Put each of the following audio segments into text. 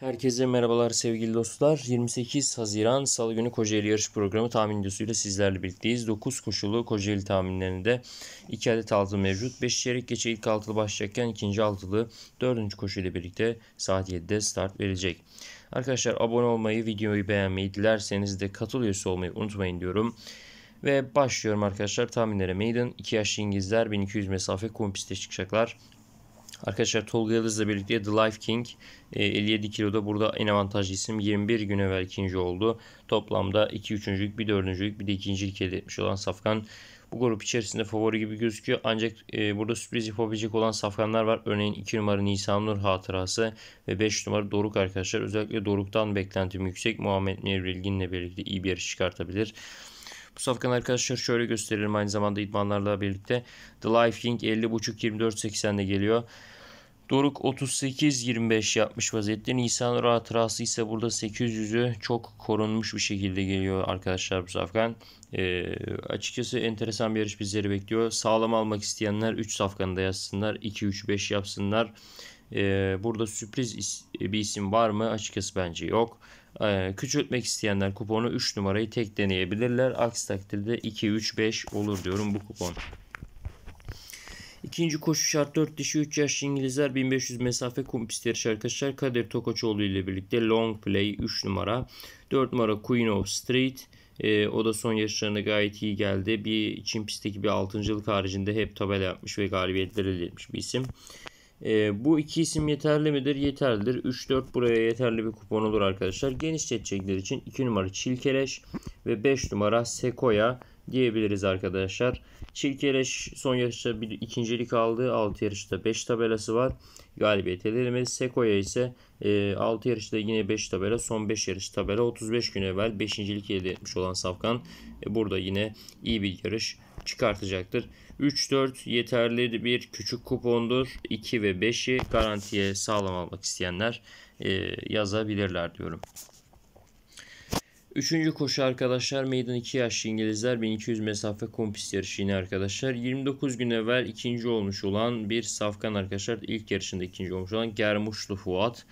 Herkese merhabalar sevgili dostlar. 28 Haziran Salı günü Kocaeli yarış programı tahmin videosuyla sizlerle birlikteyiz. 9 koşulu Kocaeli tahminlerinde 2 adet altılı mevcut. 5 çeyrek geçe ilk altılı başlayacakken ikinci altılı 4. koşuyla birlikte saat 7'de start verecek. Arkadaşlar abone olmayı, videoyu beğenmeyi dilerseniz de katıl üyesi olmayı unutmayın diyorum. Ve başlıyorum arkadaşlar tahminlere. Maiden 2 yaşlı İngilizler 1200 mesafe kumpiste çıkacaklar. Arkadaşlar Tolga Yıldız'la birlikte The Life King 57 e, kiloda burada en avantajlı isim 21 gün evvel ikinci oldu. Toplamda 2 üçüncülük, bir dördüncülük, bir de ikincilik elde etmiş olan Safkan bu grup içerisinde favori gibi gözüküyor. Ancak e, burada sürpriz yapabilecek olan safkanlar var. Örneğin 2 numara Nisan Nur hatırası ve 5 numara Doruk arkadaşlar. Özellikle Doruk'tan beklentim yüksek. Muhammed Nevrilgin'le birlikte iyi bir yarış çıkartabilir. Bu safkanı arkadaşlar şöyle gösteririm aynı zamanda idmanlarla birlikte. The Life King 505 80'de geliyor. Doruk 38-25 yapmış vaziyette. Nisan Rahatrası ise burada 800'ü çok korunmuş bir şekilde geliyor arkadaşlar bu safkan. E, açıkçası enteresan bir yarış bizleri bekliyor. Sağlam almak isteyenler 3 safkanı da yazsınlar. 2-3-5 yapsınlar. E, burada sürpriz is bir isim var mı? Açıkçası bence yok. Ee, küçültmek isteyenler kuponu 3 numarayı tek deneyebilirler. Aksi takdirde 2-3-5 olur diyorum bu kupon. İkinci koşu şart 4 dişi 3 yaşlı İngilizler 1500 mesafe kum pisti yarışı arkadaşlar. Kadir Tokoçoğlu ile birlikte long play 3 numara. 4 numara Queen of Street. E, o da son yarışlarına gayet iyi geldi. Bir Çin pistteki bir altıncılık haricinde hep tabela yapmış ve galibiyetler elde etmiş bir isim. E, bu iki isim yeterli midir? Yeterlidir. 3-4 buraya yeterli bir kupon olur arkadaşlar. Geniş Genişletecekler için 2 numara Çilkeleş ve 5 numara Sekoya diyebiliriz arkadaşlar. Çilkeleş son yarışta bir ikincilik aldı. 6 yarışta 5 tabelası var. Galibiyet edilmedi. Sekoya ise e, yarışta yine 5 tabela. Son 5 yarış tabela. 35 gün evvel 5. elde etmiş olan Safkan e, burada yine iyi bir yarış çıkartacaktır. 3-4 yeterli bir küçük kupondur. 2 ve 5'i garantiye sağlam almak isteyenler e, yazabilirler diyorum. Üçüncü koşu arkadaşlar meydan 2 yaşlı İngilizler 1200 mesafe kompis yarışı yine arkadaşlar. 29 gün evvel ikinci olmuş olan bir safkan arkadaşlar ilk yarışında ikinci olmuş olan Germuşlu Fuat.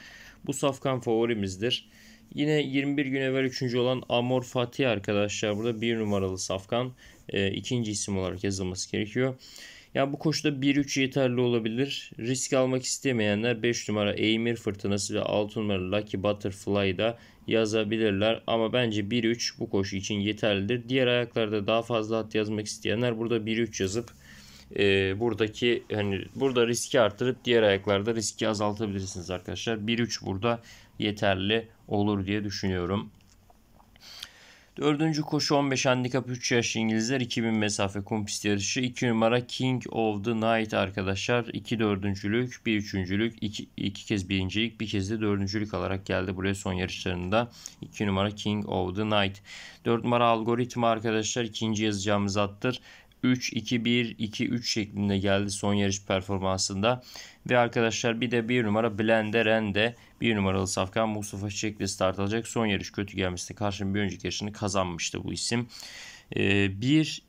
Bu safkan favorimizdir. Yine 21 gün evvel 3. olan Amor Fatih arkadaşlar. Burada 1 numaralı safkan. E, ikinci isim olarak yazılması gerekiyor. Ya bu koşuda 1-3 yeterli olabilir. Risk almak istemeyenler 5 numara Eymir Fırtınası ve 6 numara Lucky Butterfly da yazabilirler. Ama bence 1-3 bu koşu için yeterlidir. Diğer ayaklarda daha fazla hat yazmak isteyenler burada 1-3 yazıp e, buradaki hani burada riski artırıp diğer ayaklarda riski azaltabilirsiniz arkadaşlar. 1-3 burada yeterli olur diye düşünüyorum. Dördüncü koşu 15 handikap 3 yaş İngilizler 2000 mesafe kum pist yarışı 2 numara King of the Night arkadaşlar 2 dördüncülük 1 üçüncülük 2, 2 kez birincilik bir kez de dördüncülük alarak geldi buraya son yarışlarında 2 numara King of the Night 4 numara algoritma arkadaşlar ikinci yazacağımız attır 3-2-1-2-3 şeklinde geldi son yarış performansında. Ve arkadaşlar bir de bir numara Blenderen de bir numaralı safkan Mustafa Çiçek'le start alacak. Son yarış kötü gelmişti. Karşının bir önceki yarışını kazanmıştı bu isim. 1-2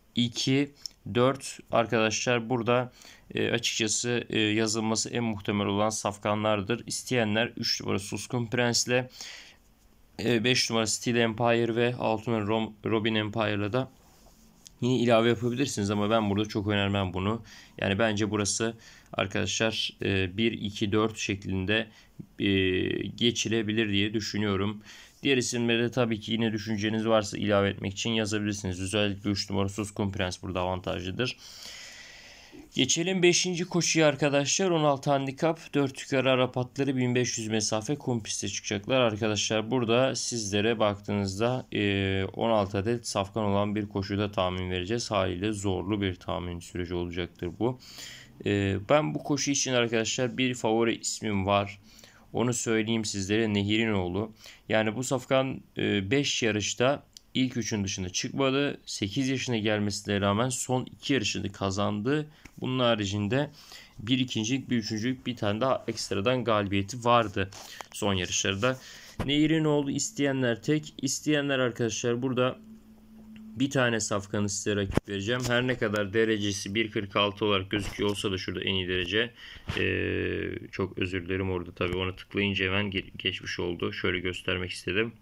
ee, 4 arkadaşlar burada e, açıkçası e, yazılması en muhtemel olan safkanlardır. İsteyenler 3 numara Suskun Prens'le 5 e, numara Steel Empire ve 6 numara Robin Empire'la da Yine ilave yapabilirsiniz ama ben burada çok önermem bunu. Yani bence burası arkadaşlar 1-2-4 e, şeklinde e, geçilebilir diye düşünüyorum. Diğer isimleri de tabii ki yine düşünceniz varsa ilave etmek için yazabilirsiniz. Özellikle 3 numarasız suskun Prens burada avantajlıdır. Geçelim 5. koşuya arkadaşlar. 16 handikap 4 yukarı Arap atları 1500 mesafe kumpiste çıkacaklar. Arkadaşlar burada sizlere baktığınızda 16 e, adet safkan olan bir koşuda tahmin vereceğiz. Haliyle zorlu bir tahmin süreci olacaktır bu. E, ben bu koşu için arkadaşlar bir favori ismim var. Onu söyleyeyim sizlere Nehir'in oğlu. Yani bu safkan 5 e, yarışta ilk üçün dışında çıkmadı. 8 yaşına gelmesine rağmen son iki yarışını kazandı. Bunun haricinde bir ikincilik, bir üçüncülük, bir tane daha ekstradan galibiyeti vardı son yarışlarda. Nehir'in oldu isteyenler tek. isteyenler arkadaşlar burada bir tane safkanı size rakip vereceğim. Her ne kadar derecesi 1.46 olarak gözüküyor olsa da şurada en iyi derece. Ee, çok özür dilerim orada tabii ona tıklayınca hemen geçmiş oldu. Şöyle göstermek istedim.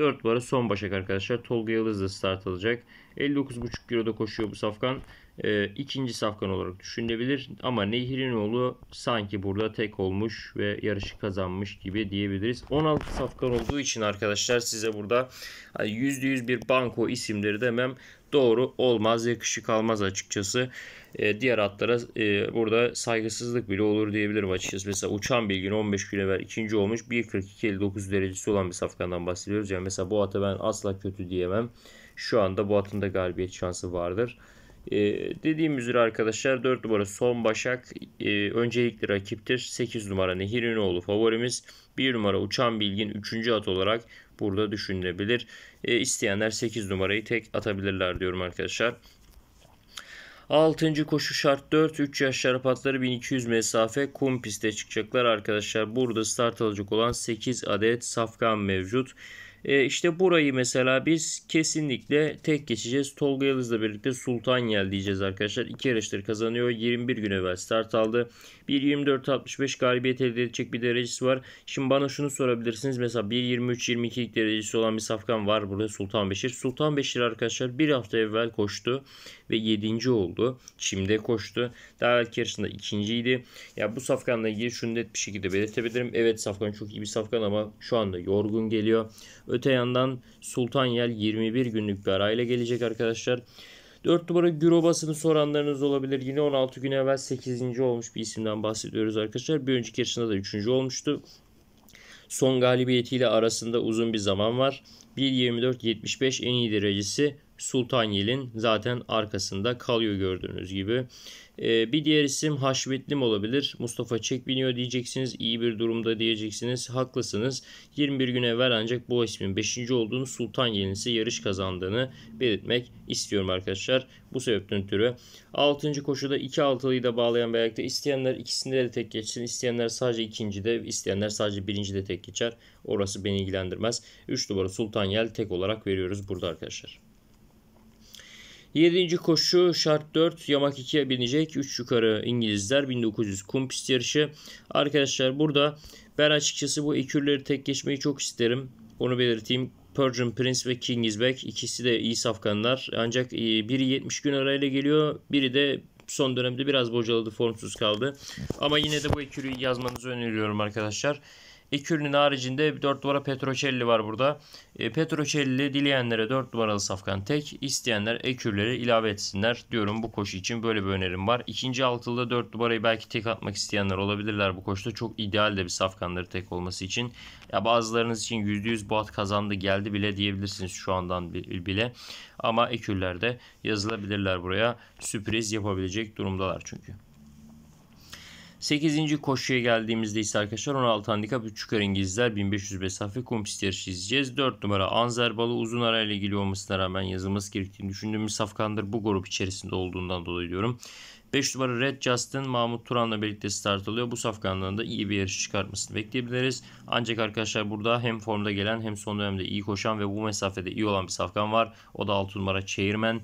4 numara son başak arkadaşlar. Tolga Yıldız da start alacak. 59,5 kiloda koşuyor bu safkan. E, ikinci safkan olarak düşünülebilir. Ama Nehrinoğlu sanki burada tek olmuş ve yarışı kazanmış gibi diyebiliriz. 16 safkan olduğu için arkadaşlar size burada %100 bir banko isimleri demem doğru olmaz, yakışık almaz açıkçası. E, diğer atlara e, burada saygısızlık bile olur diyebilirim açıkçası. Mesela uçan bilgin 15 kilo ver, ikinci olmuş 1.42-59 derecesi olan bir safkandan bahsediyoruz. Yani mesela bu ata ben asla kötü diyemem. Şu anda bu atın da galibiyet şansı vardır. Ee, dediğim üzere arkadaşlar 4 numara Son Başak e, öncelikli rakiptir. 8 numara Nehir Ünoğlu favorimiz. 1 numara Uçan Bilgin 3. at olarak burada düşünülebilir e, isteyenler 8 numarayı tek atabilirler diyorum arkadaşlar. 6. koşu şart 4. 3 yaş şarapatları 1200 mesafe kum piste çıkacaklar arkadaşlar. Burada start alacak olan 8 adet safkan mevcut. E, işte burayı mesela biz kesinlikle tek geçeceğiz. Tolga Yalız'la birlikte Sultan Yel diyeceğiz arkadaşlar. 2 yarıştır kazanıyor. 21 gün evvel start aldı. 1.24-65 galibiyet elde edecek bir derecesi var. Şimdi bana şunu sorabilirsiniz. Mesela 1.23-22'lik derecesi olan bir safkan var burada Sultan Beşir. Sultan Beşir arkadaşlar bir hafta evvel koştu ve 7. oldu. Çim'de koştu. Daha ilk yarışında ikinciydi. Ya bu safkanla ilgili şunu net bir şekilde belirtebilirim. Evet safkan çok iyi bir safkan ama şu anda yorgun geliyor. Öte yandan Sultan Yel 21 günlük bir arayla gelecek arkadaşlar. 4 numara Gürobas'ını soranlarınız olabilir. Yine 16 gün evvel 8. olmuş bir isimden bahsediyoruz arkadaşlar. Bir önceki yarışında da 3. olmuştu. Son galibiyetiyle arasında uzun bir zaman var. 1.24.75 en iyi derecesi Sultan Yel'in zaten arkasında kalıyor gördüğünüz gibi. Ee, bir diğer isim Haşmetlim olabilir. Mustafa çekbiniyor diyeceksiniz. İyi bir durumda diyeceksiniz. Haklısınız. 21 gün evvel ancak bu ismin 5. olduğunu Sultan Yel'in ise yarış kazandığını belirtmek istiyorum arkadaşlar. Bu sebepten ötürü 6. koşuda 2 altılıyı da bağlayan birlikte isteyenler ikisinde de tek geçsin. İsteyenler sadece ikinci de, isteyenler sadece birinci de tek geçer. Orası beni ilgilendirmez. 3 numara Sultan Yel tek olarak veriyoruz burada arkadaşlar. 7. koşu şart 4 yamak 2'ye binecek. 3 yukarı İngilizler 1900 kum pist yarışı. Arkadaşlar burada ben açıkçası bu ekürleri tek geçmeyi çok isterim. Onu belirteyim. Persian Prince ve King Back ikisi de iyi safkanlar. Ancak e, biri 70 gün arayla geliyor. Biri de son dönemde biraz bocaladı, formsuz kaldı. Ama yine de bu ekürüyü yazmanızı öneriyorum arkadaşlar. İki ürünün haricinde 4 numara Petrocelli var burada. E, Petrocelli dileyenlere 4 numaralı safkan tek. isteyenler ekürleri ilave etsinler diyorum bu koşu için böyle bir önerim var. İkinci altılıda 4 numarayı belki tek atmak isteyenler olabilirler bu koşuda. Çok ideal de bir safkanları tek olması için. Ya bazılarınız için %100 bu at kazandı geldi bile diyebilirsiniz şu andan bile. Ama ekürlerde yazılabilirler buraya. Sürpriz yapabilecek durumdalar çünkü. 8. koşuya geldiğimizde ise arkadaşlar 16 handikap 3 çıkar İngilizler 1500 mesafe kum yarışı izleyeceğz. 4 numara Anzerbalı uzun arayla ilgili olmasına rağmen yazılması gerektiğini düşündüğümüz safkandır bu grup içerisinde olduğundan dolayı diyorum. 5 numara Red Justin Mahmut Turan'la birlikte start alıyor. Bu safkanlığın da iyi bir yarış çıkartmasını bekleyebiliriz. Ancak arkadaşlar burada hem formda gelen hem son dönemde iyi koşan ve bu mesafede iyi olan bir safkan var. O da 6 numara Chairman.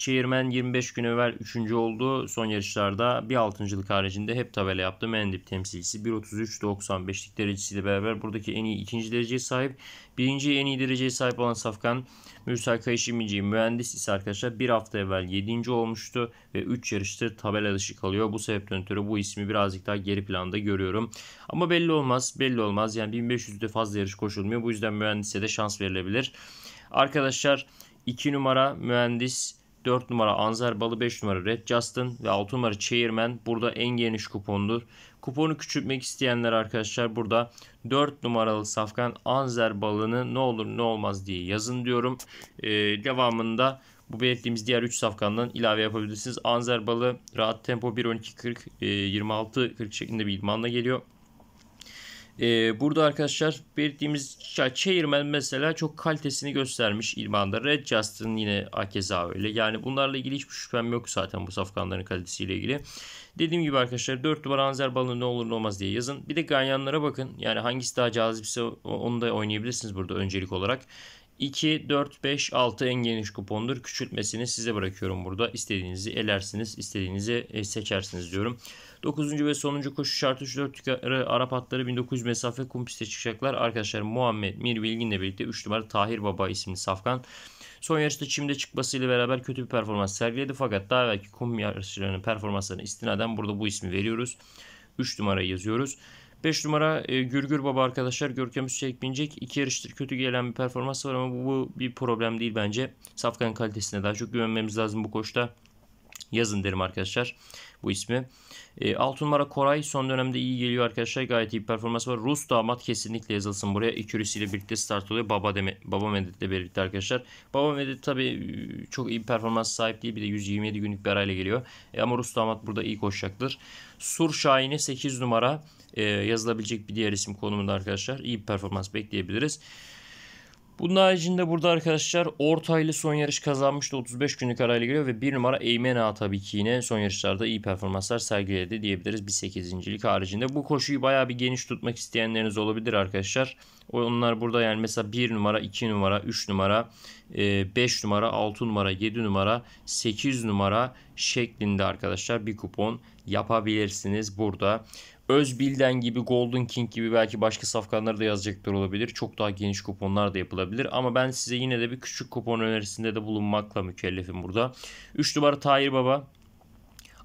Çevirmen 25 gün evvel 3. oldu. Son yarışlarda bir altıncılık haricinde hep tabela yaptı. Mendip temsilcisi 1.33.95'lik derecesiyle beraber buradaki en iyi ikinci dereceye sahip. Birinci en iyi dereceye sahip olan Safkan Mürsel Kayışimici mühendis ise arkadaşlar bir hafta evvel 7. olmuştu ve 3 yarıştır tabela dışı kalıyor. Bu sebepten ötürü bu ismi birazcık daha geri planda görüyorum. Ama belli olmaz belli olmaz yani 1500'de fazla yarış koşulmuyor. Bu yüzden mühendise de şans verilebilir. Arkadaşlar 2 numara mühendis 4 numara Anzer Balı, 5 numara Red Justin ve 6 numara Chairman burada en geniş kupondur. Kuponu küçültmek isteyenler arkadaşlar burada 4 numaralı safkan Anzer Balı'nı ne olur ne olmaz diye yazın diyorum. Ee, devamında bu belirttiğimiz diğer 3 safkandan ilave yapabilirsiniz. Anzer Balı rahat tempo 1.12.40 e, 26.40 şeklinde bir idmanla geliyor. Ee, burada arkadaşlar belirttiğimiz Chairman mesela çok kalitesini göstermiş İrman'da. Red Justin yine akeza öyle. Yani bunlarla ilgili hiçbir şüphem yok zaten bu safkanların kalitesiyle ilgili. Dediğim gibi arkadaşlar 4 numara Anzer balonu ne olur ne olmaz diye yazın. Bir de ganyanlara bakın. Yani hangisi daha cazipse onu da oynayabilirsiniz burada öncelik olarak. 2, 4, 5, 6 en geniş kupondur. Küçültmesini size bırakıyorum burada. İstediğinizi elersiniz, istediğinizi e, seçersiniz diyorum. 9. ve sonuncu koşu şartı 4 Arap atları 1900 mesafe kum piste çıkacaklar. Arkadaşlar Muhammed Mir Bilgin'le birlikte 3 numara Tahir Baba isimli Safkan Son yarışta çimde çıkmasıyla beraber kötü bir performans sergiledi fakat daha belki kum yarışlarının performanslarına istinaden burada bu ismi veriyoruz. 3 numara yazıyoruz. 5 numara e, Gürgür Baba arkadaşlar Görkem Üstelik binecek. 2 yarıştır kötü gelen bir performans var ama bu, bu bir problem değil bence. Safkan kalitesine daha çok güvenmemiz lazım bu koşta. Yazın derim arkadaşlar bu ismi. E, 6 numara Koray son dönemde iyi geliyor arkadaşlar. Gayet iyi performans var. Rus damat kesinlikle yazılsın buraya. Ekürisi ile birlikte start oluyor. Baba, deme, Baba Medet ile birlikte arkadaşlar. Baba Medet tabi e, çok iyi bir performans sahip değil. Bir de 127 günlük bir arayla geliyor. E, ama Rus damat burada iyi koşacaktır. Sur Şahin'i 8 numara e, yazılabilecek bir diğer isim konumunda arkadaşlar. İyi bir performans bekleyebiliriz. Bunun haricinde burada arkadaşlar ortaylı son yarış kazanmıştı. 35 günlük arayla geliyor ve bir numara Eymena tabii ki yine son yarışlarda iyi performanslar sergiledi diyebiliriz. Bir 8.lik haricinde. Bu koşuyu bayağı bir geniş tutmak isteyenleriniz olabilir arkadaşlar. Onlar burada yani mesela 1 numara, 2 numara, 3 numara, 5 e, numara, 6 numara, 7 numara, 8 numara şeklinde arkadaşlar bir kupon yapabilirsiniz burada. Özbilden gibi Golden King gibi belki başka safkanları da yazacaklar olabilir. Çok daha geniş kuponlar da yapılabilir. Ama ben size yine de bir küçük kupon önerisinde de bulunmakla mükellefim burada. 3 numara Tahir Baba.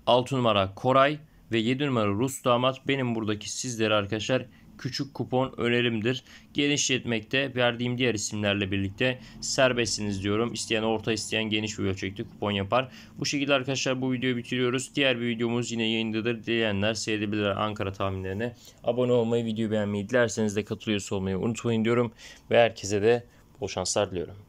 6 numara Koray ve 7 numara Rus damat benim buradaki sizlere arkadaşlar küçük kupon önerimdir. Genişletmekte verdiğim diğer isimlerle birlikte serbestsiniz diyorum. İsteyen orta isteyen geniş bir ölçekte kupon yapar. Bu şekilde arkadaşlar bu videoyu bitiriyoruz. Diğer bir videomuz yine yayındadır. Dileyenler seyredebilirler Ankara tahminlerine. Abone olmayı, videoyu beğenmeyi dilerseniz de katılıyorsa olmayı unutmayın diyorum. Ve herkese de bol şanslar diliyorum.